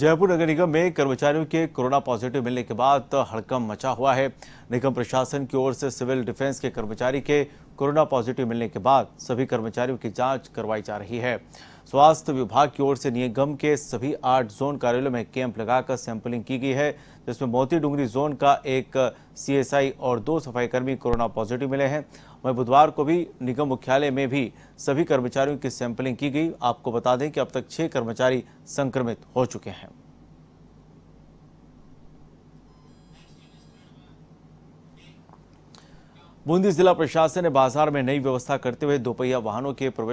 जयपुर नगर निगम में कर्मचारियों के कोरोना पॉजिटिव मिलने के बाद तो हड़कम मचा हुआ है निगम प्रशासन की ओर से सिविल डिफेंस के कर्मचारी के कोरोना पॉजिटिव मिलने के बाद सभी कर्मचारियों की जांच करवाई जा रही है स्वास्थ्य विभाग की ओर से निगम के सभी आठ जोन कार्यालयों में कैंप लगाकर सैंपलिंग की गई है जिसमें मोती डूंगरी जोन का एक सीएसआई और दो सफाईकर्मी कोरोना पॉजिटिव मिले हैं वहीं बुधवार को भी निगम मुख्यालय में भी सभी कर्मचारियों की सैंपलिंग की गई आपको बता दें कि अब तक छह कर्मचारी संक्रमित हो चुके हैं बूंदी जिला प्रशासन ने बाजार में नई व्यवस्था करते हुए दोपहिया वाहनों के प्रवेश